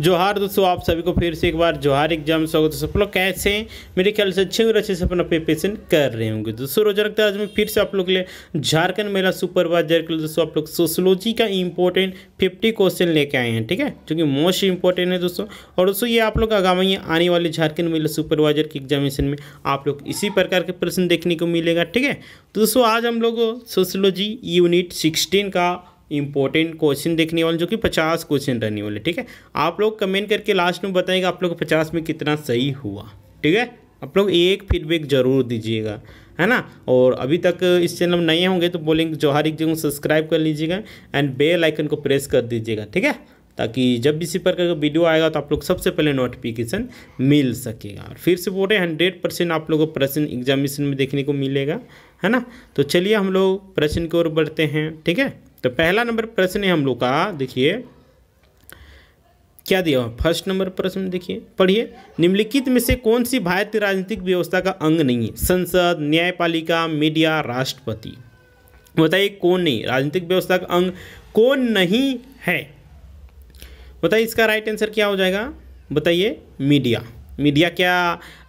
जोहार दोस्तों आप सभी को फिर से एक बार जोहार एग्जाम स्वागत है सब लोग कैसे हैं मेरे ख्याल से अच्छे और अच्छे से अपना प्रिपरेशन कर रहे होंगे दोस्तों रोजा रखता है आज मैं फिर से आप लोग के लिए झारखंड मेला सुपरवाइजर के लिए दोस्तों आप लोग सोशोलॉजी का इंपॉर्टेंट फिफ्टी क्वेश्चन लेके आए हैं ठीक है जो कि मोस्ट इंपॉर्टेंट है दोस्तों और दोस्तों ये आप लोग आगामी आने वाले झारखंड मेला सुपरवाइजर के एग्जामिनेशन में आप लोग इसी प्रकार के प्रश्न देखने को मिलेगा ठीक है तो दोस्तों आज हम लोग सोशोलॉजी यूनिट सिक्सटीन का इंपॉर्टेंट क्वेश्चन देखने वाले जो कि पचास क्वेश्चन रहने वाले ठीक है आप लोग कमेंट करके लास्ट में बताएंगे आप लोग पचास में कितना सही हुआ ठीक है आप लोग एक फीडबैक ज़रूर दीजिएगा है ना और अभी तक इस चैनल में नए होंगे तो बोलेंगे हर एक जगह सब्सक्राइब कर लीजिएगा एंड बेल आइकन को प्रेस कर दीजिएगा ठीक है ताकि जब भी इसी प्रकार का वीडियो आएगा तो आप लोग सबसे पहले नोटिफिकेशन मिल सकेगा और फिर से बोल रहे हैं हंड्रेड परसेंट आप लोगों को प्रश्न एग्जामिनेशन में देखने को मिलेगा है ना तो चलिए हम लोग प्रश्न की ओर बढ़ते हैं ठीक है तो पहला नंबर प्रश्न है हम लोग का देखिए क्या दिया हुआ फर्स्ट नंबर प्रश्न देखिए पढ़िए निम्नलिखित में से कौन सी भारतीय राजनीतिक व्यवस्था का अंग नहीं है संसद न्यायपालिका मीडिया राष्ट्रपति बताइए कौन नहीं राजनीतिक व्यवस्था का अंग कौन नहीं है बताइए इसका राइट आंसर क्या हो जाएगा बताइए मीडिया मीडिया क्या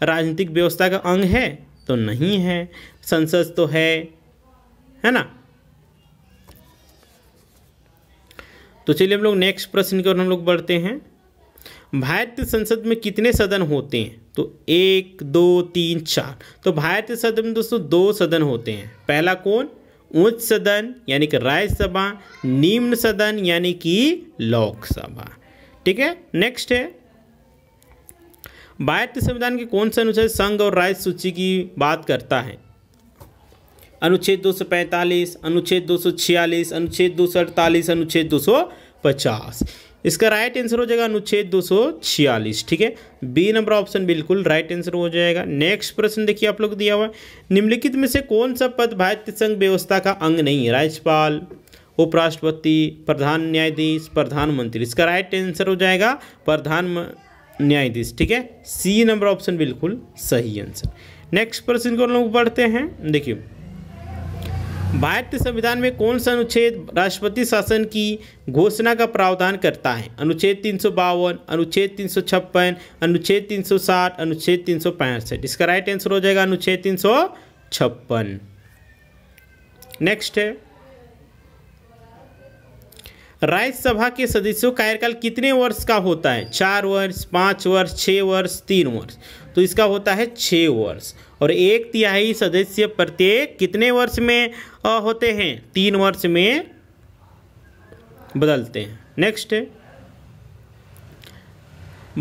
राजनीतिक व्यवस्था का अंग है तो नहीं है संसद तो है है ना तो चलिए हम लोग नेक्स्ट प्रश्न की ओर हम लोग बढ़ते हैं भारतीय संसद में कितने सदन होते हैं तो एक दो तीन चार तो भारतीय सदन में दोस्तों दो सदन होते हैं पहला कौन उच्च सदन यानी कि राज्यसभा निम्न सदन यानी कि लोकसभा ठीक है नेक्स्ट है भारतीय संविधान के कौन से अनुच्छेद संघ और राज्य सूची की बात करता है अनुच्छेद 245, अनुच्छेद 246, अनुच्छेद 248, अनुच्छेद 250 इसका राइट आंसर हो जाएगा अनुच्छेद 246 ठीक है बी नंबर ऑप्शन बिल्कुल राइट आंसर हो जाएगा नेक्स्ट प्रश्न देखिए आप लोग दिया हुआ है निम्नलिखित में से कौन सा पद भारतीय संघ व्यवस्था का अंग नहीं है राज्यपाल उपराष्ट्रपति प्रधान न्यायाधीश प्रधानमंत्री इसका राइट आंसर हो जाएगा प्रधान न्यायाधीश ठीक है सी नंबर ऑप्शन बिल्कुल सही आंसर नेक्स्ट प्रश्न को हम लोग बढ़ते हैं देखिए भारतीय संविधान में कौन सा अनुच्छेद राष्ट्रपति शासन की घोषणा का प्रावधान करता है अनुच्छेद तीन अनुच्छेद तीन अनुच्छेद 360 अनुच्छेद तीन इसका राइट आंसर हो जाएगा अनुच्छेद तीन नेक्स्ट है राज्यसभा के सदस्यों का कार्यकाल कितने वर्ष का होता है चार वर्ष पाँच वर्ष छः वर्ष तीन वर्ष तो इसका होता है छः वर्ष और एक तिहाई सदस्य प्रत्येक कितने वर्ष में होते हैं तीन वर्ष में बदलते हैं नेक्स्ट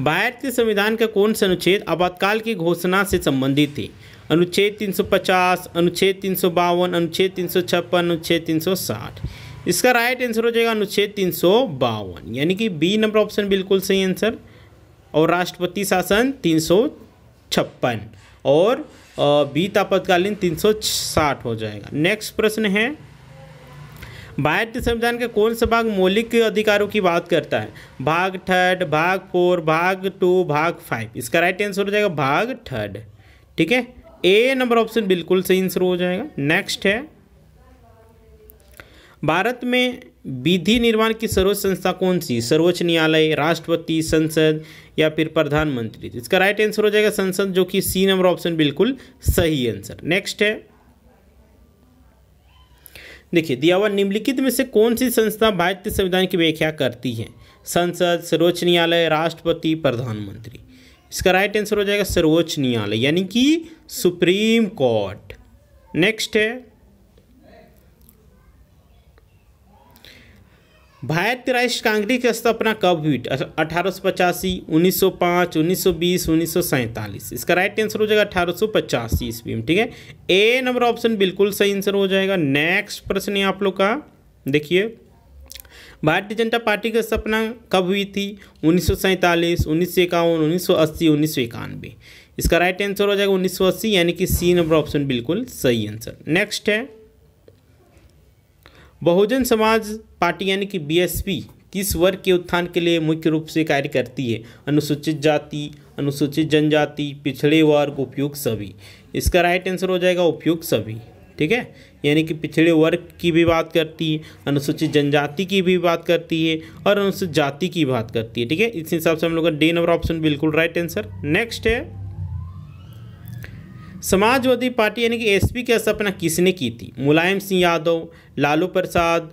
भारतीय संविधान का कौन सा अनुच्छेद आपातकाल की घोषणा से संबंधित थी अनुच्छेद 350, अनुच्छेद तीन अनुच्छेद तीन अनुच्छेद 360 इसका राइट आंसर हो जाएगा अनुच्छेद तीन यानी कि बी नंबर ऑप्शन बिल्कुल सही आंसर और राष्ट्रपति शासन तीन और बी तापतकालीन 360 हो जाएगा नेक्स्ट प्रश्न है भारतीय संविधान के कौन सा भाग मौलिक अधिकारों की बात करता है भाग थर्ड भाग फोर भाग टू भाग फाइव इसका राइट आंसर हो जाएगा भाग थर्ड ठीक है ए नंबर ऑप्शन बिल्कुल सही आंसर हो जाएगा नेक्स्ट है भारत में विधि निर्माण की सर्वोच्च संस्था कौन सी सर्वोच्च न्यायालय राष्ट्रपति संसद या फिर प्रधानमंत्री तो इसका राइट आंसर हो जाएगा संसद जो कि सी नंबर ऑप्शन बिल्कुल सही आंसर नेक्स्ट है देखिए दिया हुआ निम्नलिखित में से कौन सी संस्था भारतीय संविधान की व्याख्या करती है संसद सर्वोच्च न्यायालय राष्ट्रपति प्रधानमंत्री इसका राइट आंसर हो जाएगा सर्वोच्च न्यायालय यानी कि सुप्रीम कोर्ट नेक्स्ट है भारत राष्ट्र कांग्रेस की स्थापना कब हुई अठारह सौ पचासी उन्नीस सौ पाँच उन्नीस सौ बीस उन्नीस सौ सैंतालीस इसका राइट आंसर हो जाएगा अठारह सौ पचासी ईस्वी में ठीक है ए नंबर ऑप्शन बिल्कुल सही आंसर हो जाएगा नेक्स्ट प्रश्न है आप लोग का देखिए भारतीय जनता पार्टी की स्थापना कब हुई थी उन्नीस सौ सैंतालीस उन्नीस सौ इक्यावन उन्नीस सौ अस्सी उन्नीस सौ इक्यानवे इसका राइट आंसर हो जाएगा उन्नीस सौ अस्सी यानी कि सी नंबर ऑप्शन बिल्कुल सही आंसर नेक्स्ट है बहुजन समाज पार्टी यानी कि बीएसपी किस वर्ग के उत्थान के लिए मुख्य रूप से कार्य करती है अनुसूचित जाति अनुसूचित जनजाति पिछड़े वर्ग उपयुक्त सभी इसका राइट आंसर हो जाएगा उपयुक्त सभी ठीक है यानी कि पिछड़े वर्ग की भी बात करती है अनुसूचित जनजाति की भी बात करती है और अनुसूचित जाति की बात करती है ठीक है इस हिसाब से हम लोग का डे नंबर ऑप्शन बिल्कुल राइट आंसर नेक्स्ट है समाजवादी पार्टी यानी कि एसपी की स्थापना किसने की थी मुलायम सिंह यादव लालू प्रसाद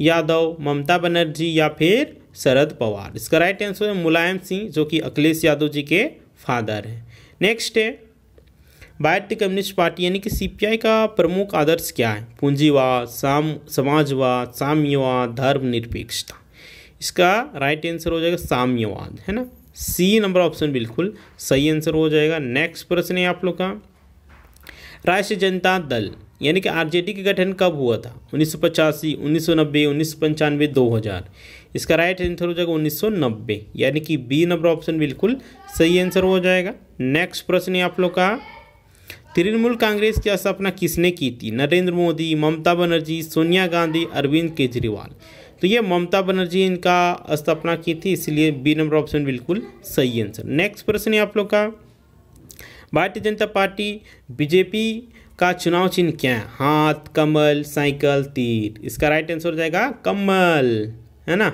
यादव ममता बनर्जी या फिर शरद पवार इसका राइट आंसर है मुलायम सिंह जो कि अखिलेश यादव जी के फादर हैं नेक्स्ट है भारतीय कम्युनिस्ट पार्टी यानी कि सीपीआई का प्रमुख आदर्श क्या है पूंजीवाद साम समाजवाद साम्यवाद धर्मनिरपेक्षता इसका राइट आंसर हो जाएगा साम्यवाद है ना सी नंबर ऑप्शन बिल्कुल सही आंसर हो जाएगा नेक्स्ट प्रश्न है आप लोग का राष्ट्रीय जनता दल यानी कि आरजेडी का गठन कब हुआ था उन्नीस सौ पचासी उन्नीस सौ नब्बे उन्नीस सौ पंचानवे दो हज़ार इसका राइट आंसर हो जाएगा उन्नीस सौ नब्बे यानी कि बी नंबर ऑप्शन बिल्कुल सही आंसर हो जाएगा नेक्स्ट प्रश्न है आप लोग का तृणमूल कांग्रेस की स्थापना किसने की थी नरेंद्र मोदी ममता बनर्जी सोनिया गांधी अरविंद केजरीवाल तो ये ममता बनर्जी इनका स्थापना की थी इसलिए बी नंबर ऑप्शन बिल्कुल सही आंसर नेक्स्ट प्रश्न है आप लोग का भारतीय जनता पार्टी बीजेपी का चुनाव चिन्ह क्या है हाथ कमल साइकिल तीर इसका राइट आंसर हो जाएगा कमल है ना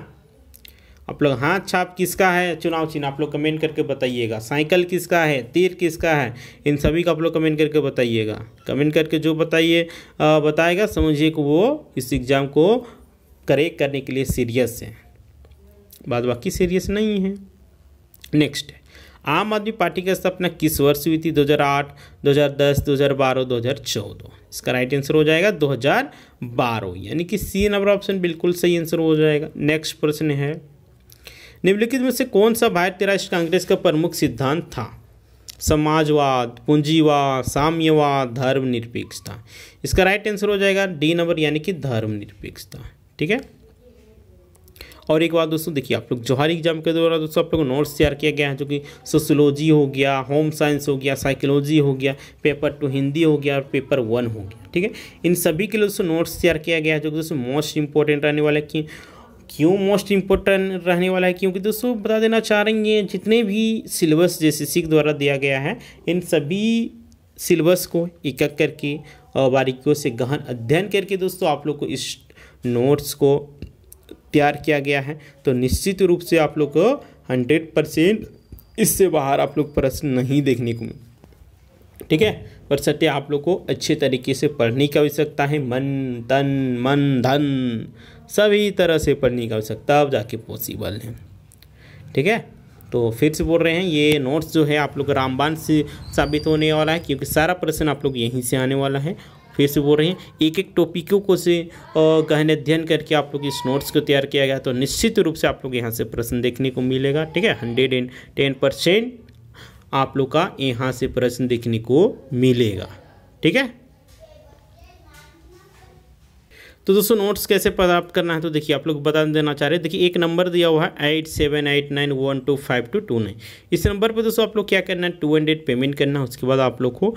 आप लोग हाथ छाप किसका है चुनाव चिन्ह आप लोग कमेंट करके बताइएगा साइकिल किसका है तीर किसका है इन सभी का आप लोग कमेंट करके बताइएगा कमेंट करके जो बताइए बताएगा समझिए कि वो इस एग्ज़ाम को करेक्ट करने के लिए सीरियस हैं बाद बाकी सीरियस नहीं है नेक्स्ट है आम आदमी पार्टी की स्थापना किस वर्ष हुई थी 2008, 2010, 2012, 2014 इसका राइट आंसर हो जाएगा 2012 यानी कि सी नंबर ऑप्शन बिल्कुल सही आंसर हो जाएगा नेक्स्ट प्रश्न है निम्नलिखित में से कौन सा भारतीय राष्ट्रीय कांग्रेस का प्रमुख सिद्धांत था समाजवाद पूंजीवाद साम्यवाद धर्मनिरपेक्षता इसका राइट आंसर हो जाएगा डी नंबर यानी कि धर्मनिरपेक्षता ठीक है और एक बात दोस्तों देखिए आप लोग जोहारी एग्जाम के द्वारा दोस्तों आप लोग नोट्स तैयार किया गया है जो कि सोशोलॉजी हो गया होम साइंस हो गया साइकोलॉजी हो गया पेपर टू हिंदी हो गया और पेपर वन हो गया ठीक है इन सभी के लिए दोस्तों नोट्स तैयार किया गया है जो कि दोस्तों मोस्ट इंपॉर्टेंट रहने वाला है कि क्यों मोस्ट इम्पोर्टेंट रहने वाला है क्योंकि दोस्तों बता देना चाह रही हैं जितने भी सिलेबस जैसे सिख द्वारा दिया गया है इन सभी सिलेबस को एक करके बारीकियों से गहन अध्ययन करके दोस्तों आप लोग को इस नोट्स को तैयार किया गया है तो निश्चित रूप से आप लोग को हंड्रेड परसेंट इससे बाहर आप लोग प्रश्न नहीं देखने को मिले ठीक है पर सत्य आप लोग को अच्छे तरीके से पढ़ने की आवश्यकता है मन तन मन धन सभी तरह से पढ़ने की आवश्यकता अब जाके पॉसिबल है ठीक है तो फिर से बोल रहे हैं ये नोट्स जो है आप लोग रामबान से साबित होने वाला है क्योंकि सारा प्रश्न आप लोग यहीं से आने वाला है फिर से बोल रहे हैं एक एक टॉपिकों को से गहन अध्ययन करके आप लोग इस नोट्स को तैयार किया गया तो निश्चित रूप से आप लोग यहाँ से प्रश्न देखने को मिलेगा ठीक है हंड्रेड एंड टेन परसेंट आप लोग का यहाँ से प्रश्न देखने को मिलेगा ठीक है तो दोस्तों नोट्स कैसे प्राप्त करना है तो देखिए आप लोग बता देना चाह रहे हैं देखिए एक नंबर दिया हुआ है eight seven eight nine one two five two two nine इस नंबर पर दोस्तों आप लोग क्या करना है टू हंड्रेड पेमेंट करना है उसके बाद आप लोग को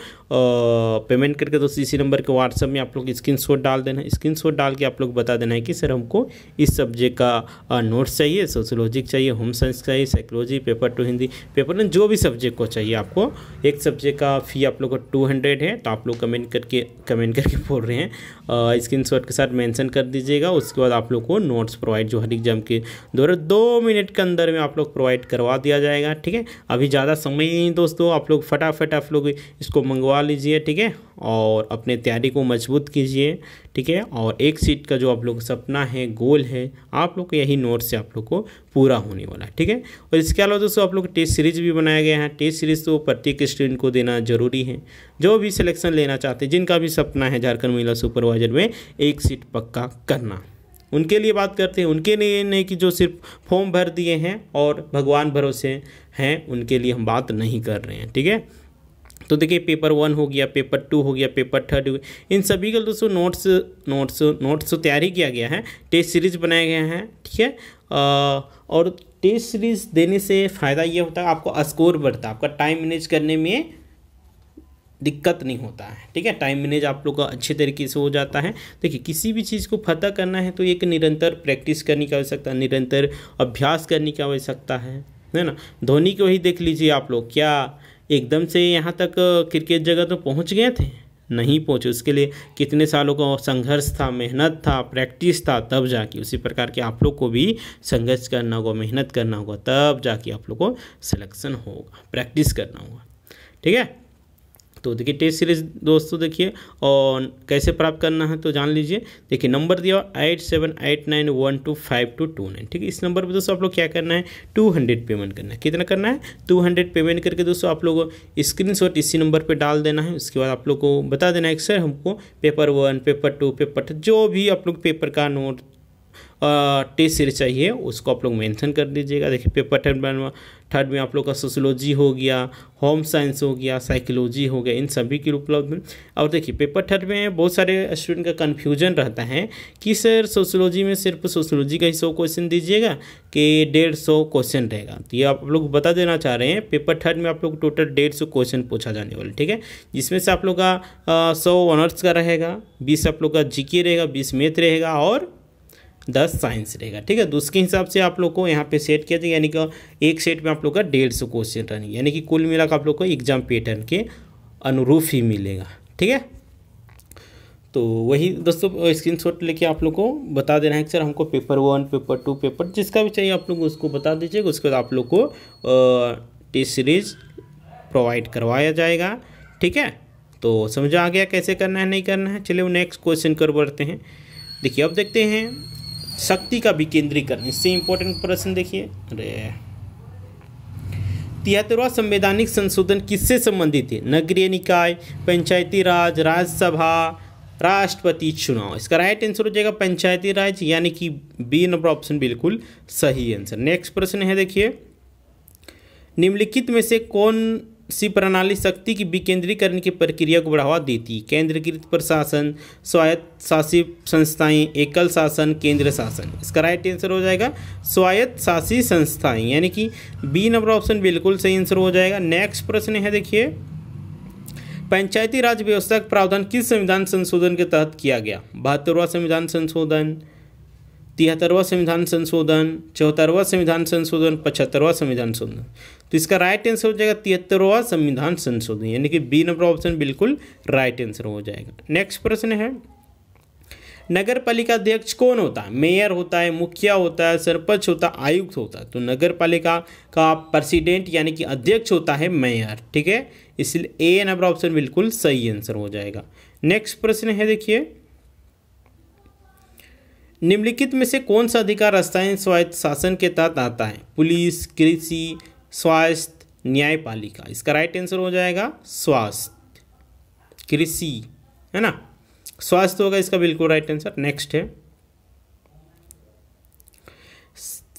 पेमेंट करके दोस्तों इसी नंबर के व्हाट्सअप में आप लोग स्क्रीन डाल देना है स्क्रीन डाल के आप लोग बता देना है कि सर हमको इस सब्जेक्ट का नोट्स चाहिए सोशोलॉजिक चाहिए होम साइंस चाहिए psychology paper two Hindi paper one जो भी सब्जेक्ट को चाहिए आपको एक सब्जेक्ट का फ़ी आप लोग का टू हंड्रेड है तो आप लोग कमेंट करके कमेंट करके बोल रहे हैं स्क्रीन के साथ मेंशन कर दीजिएगा उसके बाद आप लोग को नोट्स प्रोवाइड जो हर एग्जाम के द्वारा दो मिनट के अंदर में आप लोग प्रोवाइड करवा दिया जाएगा ठीक है अभी ज़्यादा समय नहीं दोस्तों आप लोग फटाफट आप लोग इसको मंगवा लीजिए ठीक है और अपने तैयारी को मजबूत कीजिए ठीक है और एक सीट का जो आप लोग सपना है गोल है आप लोग को यही नोट से आप लोग को पूरा होने वाला है ठीक है और इसके अलावा दोस्तों आप लोग टेस्ट सीरीज भी बनाया गया है टेस्ट सीरीज तो प्रत्येक स्टूडेंट को देना जरूरी है जो भी सिलेक्शन लेना चाहते हैं जिनका भी सपना है झारखंड महिला सुपरवाइजर में एक सीट पक्का करना उनके लिए बात करते हैं उनके लिए नहीं कि जो सिर्फ फॉर्म भर दिए हैं और भगवान भरोसे हैं उनके लिए हम बात नहीं कर रहे हैं ठीक है तो देखिए पेपर वन हो गया पेपर टू हो गया पेपर थर्ड हो गया इन सभी का दोस्तों नोट्स नोट्स नोट्स तो तैयारी किया गया है टेस्ट सीरीज बनाए गए हैं ठीक है और टेस्ट सीरीज देने से फ़ायदा ये होता है आपको स्कोर बढ़ता है आपका टाइम मैनेज करने में दिक्कत नहीं होता है ठीक है टाइम मैनेज आप लोग का अच्छे तरीके से हो जाता है देखिए किसी भी चीज़ को फतह करना है तो एक निरंतर प्रैक्टिस करने की आवश्यकता है निरंतर अभ्यास करने की आवश्यकता है है ना धोनी को ही देख लीजिए आप लोग क्या एकदम से यहाँ तक क्रिकेट जगत तो में पहुँच गए थे नहीं पहुँचे उसके लिए कितने सालों का संघर्ष था मेहनत था प्रैक्टिस था तब जाके उसी प्रकार के आप लोग को भी संघर्ष करना होगा मेहनत करना होगा तब जाके आप लोग को सिलेक्शन होगा प्रैक्टिस करना होगा ठीक है तो देखिए टेस्ट सीरीज दोस्तों देखिए और कैसे प्राप्त करना है तो जान लीजिए देखिए नंबर दिया eight seven eight nine one two five two two nine ठीक है इस नंबर पर दोस्तों आप लोग क्या करना है टू हंड्रेड पेमेंट करना है कितना करना है टू हंड्रेड पेमेंट करके दोस्तों आप लोग स्क्रीन शॉट इसी नंबर पर डाल देना है उसके बाद आप लोग को बता देना है कि सर हमको paper one paper two paper जो भी आप लोग पेपर का नोट टेस्ट सीरीज चाहिए उसको आप लोग मेंशन कर दीजिएगा देखिए पेपर थर्ड में थर्ड में आप लोग का सोशोलॉजी हो गया होम साइंस हो गया साइकोलॉजी हो गया इन सभी के उपलब्ध और देखिए पेपर थर्ड में बहुत सारे स्टूडेंट का कन्फ्यूजन रहता है कि सर सोशोलॉजी में सिर्फ सोशोलॉजी का ही सौ क्वेश्चन दीजिएगा कि डेढ़ सौ क्वेश्चन रहेगा तो ये आप लोग बता देना चाह रहे हैं पेपर थर्ड में आप लोग टोटल डेढ़ सौ क्वेश्चन पूछा जाने वाला ठीक है जिसमें से आप लोग का सौ ऑनर्स का रहेगा बीस आप लोग का जी रहेगा बीस मेथ रहेगा और दस साइंस रहेगा ठीक है तो उसके हिसाब से आप लोग को यहाँ पे सेट किया जाए यानी कि एक सेट में आप लोग का डेढ़ सौ क्वेश्चन रहेंगे यानी कि कुल मिलाकर आप लोग को एग्जाम पैटर्न के अनुरूप ही मिलेगा ठीक है तो वही दोस्तों स्क्रीन शॉट लेके आप लोग को बता देना है कि सर हमको paper one paper two paper जिसका भी चाहिए आप लोग उसको बता दीजिएगा उसके बाद आप लोग को टेस्ट सीरीज प्रोवाइड करवाया जाएगा ठीक है तो समझ आ गया कैसे करना है नहीं करना है चलिए नेक्स्ट क्वेश्चन कर बढ़ते हैं देखिए अब देखते हैं शक्ति का विकेंद्रीकरण इससे इंपॉर्टेंट प्रश्न देखिए अरे तिहत्तरवा संवैधानिक संशोधन किससे संबंधित है नगरीय निकाय पंचायती राज राज्यसभा राष्ट्रपति चुनाव इसका राइट आंसर हो जाएगा पंचायती राज यानी कि बी नंबर ऑप्शन बिल्कुल सही आंसर नेक्स्ट प्रश्न है देखिए निम्नलिखित में से कौन सी प्रणाली शक्ति की विकेंद्रीकरण की प्रक्रिया को बढ़ावा देती केंद्रीकृत प्रशासन स्वायत्त शासी संस्थाएं एकल शासन केंद्र शासन इसका राइट आंसर हो जाएगा स्वायत्त शासी संस्थाएं यानी कि बी नंबर ऑप्शन बिल्कुल सही आंसर हो जाएगा नेक्स्ट प्रश्न है देखिए पंचायती राज व्यवस्था का प्रावधान किस संविधान संशोधन के तहत किया गया बहत्तरवा संविधान संशोधन तिहत्तरवा संविधान संशोधन चौहत्तरवा संविधान संशोधन पचहत्तरवा संविधान संशोधन तो इसका राइट आंसर हो जाएगा तिहत्तरवा संविधान संशोधन यानी कि बी नंबर ऑप्शन बिल्कुल राइट आंसर हो जाएगा नेक्स्ट प्रश्न है नगर पालिका अध्यक्ष कौन होता है मेयर होता है मुखिया होता है सरपंच होता है आयुक्त होता है तो नगर पालिका का प्रेसिडेंट यानी कि अध्यक्ष होता है मेयर ठीक है इसलिए ए नंबर ऑप्शन बिल्कुल सही आंसर हो जाएगा नेक्स्ट प्रश्न है देखिए निम्नलिखित में से कौन सा अधिकार स्थानीय स्वायत्त शासन के तहत आता है पुलिस कृषि स्वास्थ्य न्यायपालिका इसका राइट आंसर हो जाएगा स्वास्थ्य कृषि है ना स्वास्थ्य होगा इसका बिल्कुल राइट आंसर नेक्स्ट है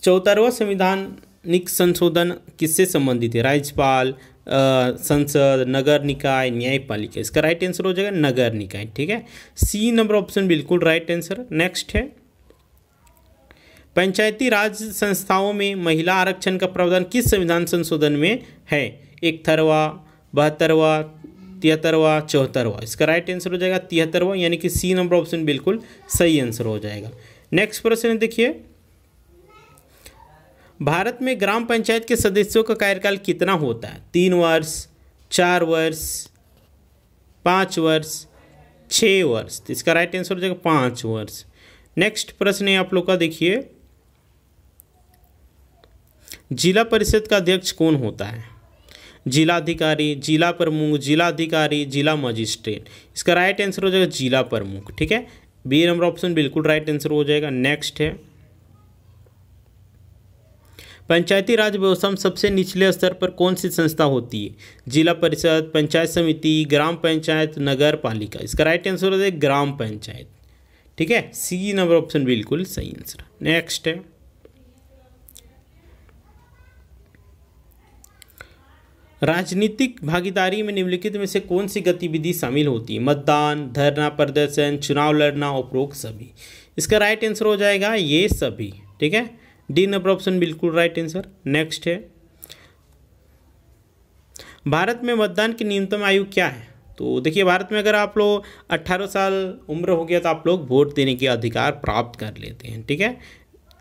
चौतरवा संविधानिक संशोधन किससे संबंधित है राज्यपाल संसद नगर निकाय न्यायपालिका इसका राइट आंसर हो जाएगा नगर निकाय ठीक है सी नंबर ऑप्शन बिल्कुल राइट आंसर नेक्स्ट है पंचायती राज संस्थाओं में महिला आरक्षण का प्रावधान किस संविधान संशोधन में है इकहत्तरवा बहत्तरवा तिहत्तरवा चौहत्तरवा इसका राइट आंसर हो जाएगा तिहत्तरवा यानी कि सी नंबर ऑप्शन बिल्कुल सही आंसर हो जाएगा नेक्स्ट प्रश्न देखिए भारत में ग्राम पंचायत के सदस्यों का कार्यकाल कितना होता है तीन वर्ष चार वर्ष पाँच वर्ष छः वर्ष तो इसका राइट आंसर हो जाएगा पाँच वर्ष नेक्स्ट प्रश्न है आप लोग का देखिए जिला परिषद का अध्यक्ष कौन होता है जिलाधिकारी जिला प्रमुख जिलाधिकारी जिला मजिस्ट्रेट इसका राइट आंसर हो जाएगा जिला प्रमुख ठीक है बी नंबर ऑप्शन बिल्कुल राइट आंसर हो जाएगा नेक्स्ट है पंचायती राज व्यवस्था में सबसे निचले स्तर पर कौन सी संस्था होती है जिला परिषद पंचायत समिति ग्राम पंचायत नगर पालिका इसका राइट आंसर हो जाएगा ग्राम पंचायत ठीक है सी नंबर ऑप्शन बिल्कुल सही आंसर नेक्स्ट है राजनीतिक भागीदारी में निम्नलिखित में से कौन सी गतिविधि शामिल होती है मतदान धरना प्रदर्शन चुनाव लड़ना उपरोक्त सभी इसका राइट आंसर हो जाएगा ये सभी ठीक है डी नंबर ऑप्शन बिल्कुल राइट आंसर नेक्स्ट है भारत में मतदान की न्यूनतम आयु क्या है तो देखिए भारत में अगर आप लोग 18 साल उम्र हो गया तो आप लोग वोट देने के अधिकार प्राप्त कर लेते हैं ठीक है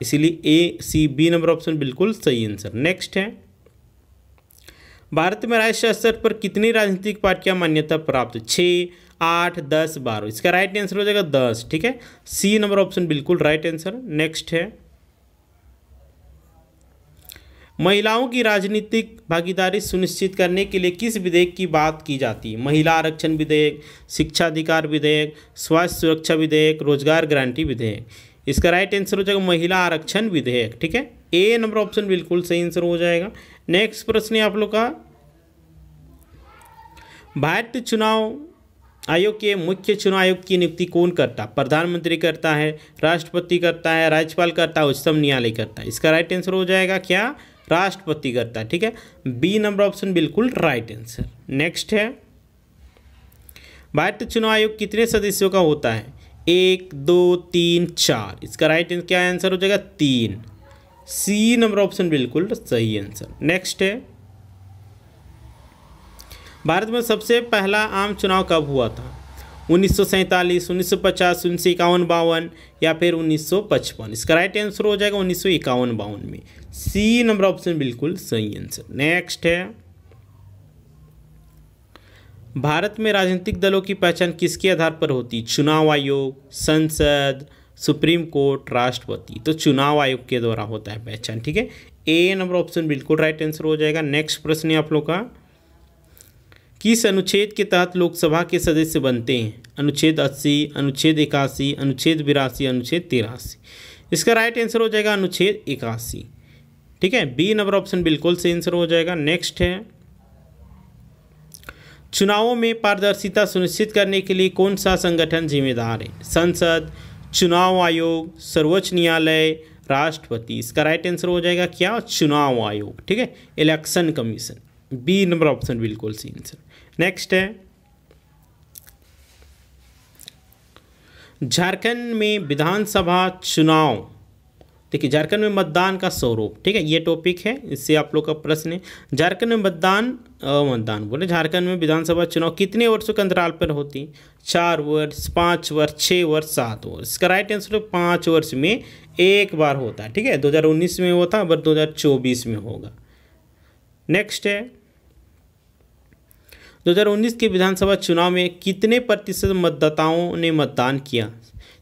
इसीलिए A C B number option बिल्कुल सही आंसर नेक्स्ट है भारत में राष्ट्रीय स्तर पर कितनी राजनीतिक पार्टियां मान्यता प्राप्त छः आठ दस बारह इसका राइट आंसर हो जाएगा दस ठीक है सी नंबर ऑप्शन बिल्कुल राइट आंसर नेक्स्ट है महिलाओं की राजनीतिक भागीदारी सुनिश्चित करने के लिए किस विधेयक की बात की जाती है महिला आरक्षण विधेयक शिक्षा अधिकार विधेयक स्वास्थ्य सुरक्षा विधेयक रोजगार गारंटी विधेयक इसका राइट आंसर हो जाएगा महिला आरक्षण विधेयक ठीक है ए नंबर ऑप्शन बिल्कुल सही आंसर हो जाएगा नेक्स्ट प्रश्न है आप लोग का भारतीय चुनाव आयोग के मुख्य चुनाव आयोग की नियुक्ति कौन करता प्रधानमंत्री करता है राष्ट्रपति करता है राज्यपाल करता है उच्चतम न्यायालय करता है इसका राइट आंसर हो जाएगा क्या राष्ट्रपति करता है ठीक है बी नंबर ऑप्शन बिल्कुल राइट आंसर नेक्स्ट है भारतीय चुनाव आयोग कितने सदस्यों का होता है एक दो तीन चार इसका राइट क्या आंसर हो जाएगा तीन सी नंबर ऑप्शन बिल्कुल सही आंसर नेक्स्ट है भारत में सबसे पहला आम चुनाव कब हुआ था उन्नीस सौ सैंतालीस उन्नीस सौ पचास उन्नीस सौ इक्यावन बावन या फिर उन्नीस सौ पचपन इसका राइट आंसर हो जाएगा उन्नीस सौ इक्यावन बावन में सी नंबर ऑप्शन बिल्कुल सही आंसर नेक्स्ट है भारत में राजनीतिक दलों की पहचान किसके आधार पर होती चुनाव आयोग संसद सुप्रीम कोर्ट राष्ट्रपति तो चुनाव आयोग के द्वारा होता है पहचान ठीक है ए नंबर ऑप्शन बिल्कुल राइट आंसर हो जाएगा नेक्स्ट प्रश्न है आप लोग का किस अनुच्छेद के तहत लोकसभा के सदस्य बनते हैं अनुच्छेद अस्सी अनुच्छेद इक्यासी अनुच्छेद बिरासी अनुच्छेद तिरासी इसका राइट आंसर हो जाएगा अनुच्छेद इक्यासी ठीक है बी नंबर ऑप्शन बिल्कुल सही आंसर हो जाएगा नेक्स्ट है चुनावों में पारदर्शिता सुनिश्चित करने के लिए कौन सा संगठन जिम्मेदार है संसद चुनाव आयोग सर्वोच्च न्यायालय राष्ट्रपति इसका राइट आंसर हो जाएगा क्या चुनाव आयोग ठीक है election commission B number option बिल्कुल सी आंसर नेक्स्ट है झारखंड में विधानसभा चुनाव देखिए झारखंड में मतदान का स्वरूप ठीक है ये टॉपिक है इससे आप लोग का प्रश्न है झारखंड में मतदान मतदान बोले झारखंड में विधानसभा चुनाव कितने वर्षों के अंतराल पर होती है चार वर्ष पाँच वर्ष छः वर्ष सात वर्ष इसका राइट आंसर है पाँच वर्ष में एक बार होता है ठीक है 2019 में होता है दो 2024 में होगा नेक्स्ट है 2019 के विधानसभा चुनाव में कितने प्रतिशत मतदाताओं ने मतदान किया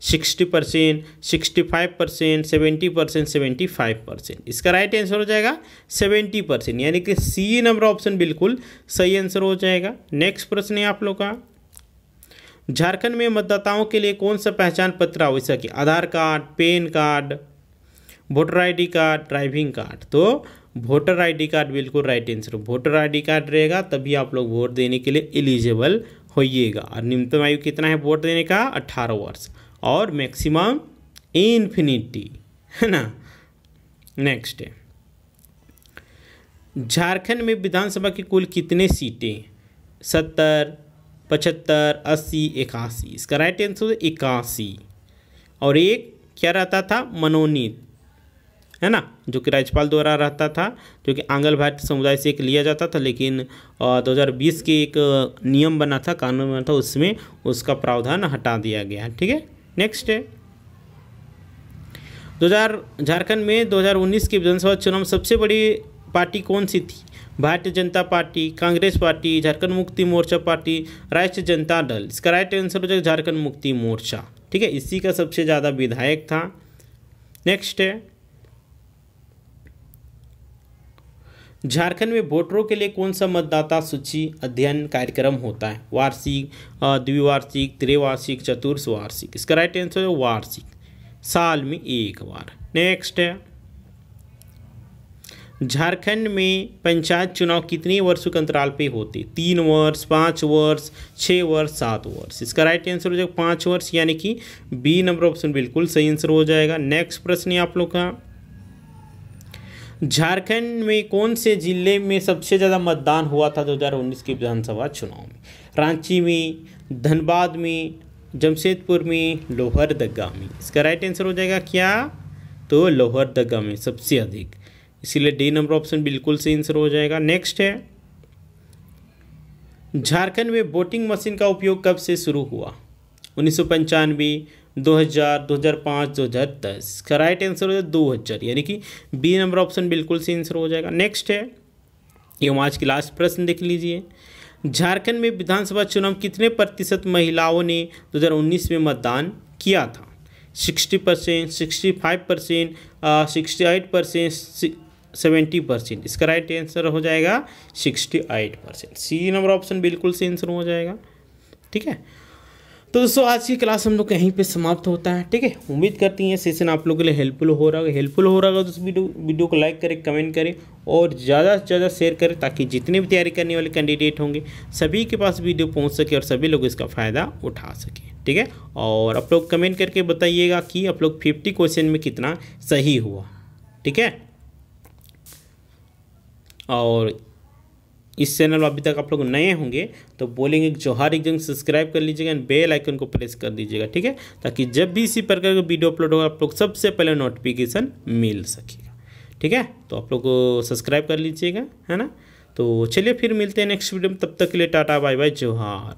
sixty percent sixty five percent seventy percent seventy five percent इसका राइट आंसर हो जाएगा सेवेंटी परसेंट यानी कि सी नंबर ऑप्शन बिल्कुल सही आंसर हो जाएगा नेक्स्ट प्रश्न है आप लोग का झारखंड में मतदाताओं के लिए कौन सा पहचान पत्र आवश्यक है Aadhaar card PAN card voter I card driving card तो वोटर आई कार्ड बिल्कुल right answer voter I card रहेगा तभी आप लोग वोट देने के लिए एलिजिबल होइएगा और न्यूनतम आयु कितना है वोट देने का अट्ठारह वर्ष और मैक्सिमम इन्फिनिटी है ना नेक्स्ट झारखंड में विधानसभा की कुल कितने सीटें सत्तर पचहत्तर अस्सी इक्यासी इसका राइट आंसर इक्यासी और एक क्या रहता था मनोनीत है ना जो कि राज्यपाल द्वारा रहता था जो कि आंगल भारतीय समुदाय से एक लिया जाता था लेकिन 2020 के एक नियम बना था कानून बना था उसमें उसका प्रावधान हटा दिया गया ठीक है नेक्स्ट है दो झारखंड में 2019 के विधानसभा चुनाव में सबसे बड़ी पार्टी कौन सी थी भारतीय जनता पार्टी कांग्रेस पार्टी झारखंड मुक्ति मोर्चा पार्टी राष्ट्रीय जनता दल इसका राइट आंसर हो जाएगा झारखंड मुक्ति मोर्चा ठीक है इसी का सबसे ज़्यादा विधायक था नेक्स्ट है झारखंड में वोटरों के लिए कौन सा मतदाता सूची अध्ययन कार्यक्रम होता है वार्षिक द्विवार्षिक त्रिवार्षिक चतुर्थ वार्षिक इसका राइट आंसर है वार्षिक साल में एक बार नेक्स्ट है झारखंड में पंचायत चुनाव कितने वर्षों के अंतराल पे होते तीन वर्ष पाँच वर्ष छः वर्ष सात वर्ष इसका राइट आंसर हो जाएगा पाँच वर्ष यानी कि बी नंबर ऑप्शन बिल्कुल सही आंसर हो जाएगा नेक्स्ट प्रश्न है आप लोग का झारखंड में कौन से जिले में सबसे ज़्यादा मतदान हुआ था 2019 के विधानसभा चुनाव में रांची में धनबाद में जमशेदपुर में लोहरदगा में इसका राइट आंसर हो जाएगा क्या तो लोहरदगा में सबसे अधिक इसीलिए डी नंबर ऑप्शन बिल्कुल सही आंसर हो जाएगा नेक्स्ट है झारखंड में वोटिंग मशीन का उपयोग कब से शुरू हुआ उन्नीस सौ पंचानवे 2000 दो हजार इसका राइट आंसर हो जाएगा दो हजार यानी कि बी नंबर ऑप्शन बिल्कुल सही आंसर हो जाएगा नेक्स्ट है ये हम आज की लास्ट प्रश्न देख लीजिए झारखंड में विधानसभा चुनाव कितने प्रतिशत महिलाओं ने 2019 में मतदान किया था 60 percent sixty five percent sixty eight percent seventy percent इसका राइट आंसर हो जाएगा sixty eight percent C number option बिल्कुल सही आंसर हो जाएगा ठीक है तो दोस्तों आज की क्लास हम लोग यहीं पे समाप्त होता है ठीक है उम्मीद करती हैं सेशन आप लोगों के लिए हेल्पफुल हो रहा है हेल्पफुल हो रहा होगा तो उस वीडियो वीडियो को लाइक करें कमेंट करें और ज़्यादा से ज़्यादा शेयर करें ताकि जितने भी तैयारी करने वाले कैंडिडेट होंगे सभी के पास वीडियो पहुँच सके और सभी लोग इसका फ़ायदा उठा सकें ठीक है और आप लोग कमेंट करके बताइएगा कि आप लोग फिफ्टी क्वेश्चन में कितना सही हुआ ठीक है और इस चैनल में अभी तक आप लोग नए होंगे तो बोलेंगे जोहार एकदम सब्सक्राइब कर लीजिएगा एंड बेल आइकन को प्रेस कर दीजिएगा ठीक है ताकि जब भी इसी प्रकार का वीडियो अपलोड होगा आप लोग सबसे पहले नोटिफिकेशन मिल सकेगा ठीक है तो आप लोग सब्सक्राइब कर लीजिएगा है ना तो चलिए फिर मिलते हैं नेक्स्ट वीडियो में तब तक के लिए टाटा बाय बाय जोहार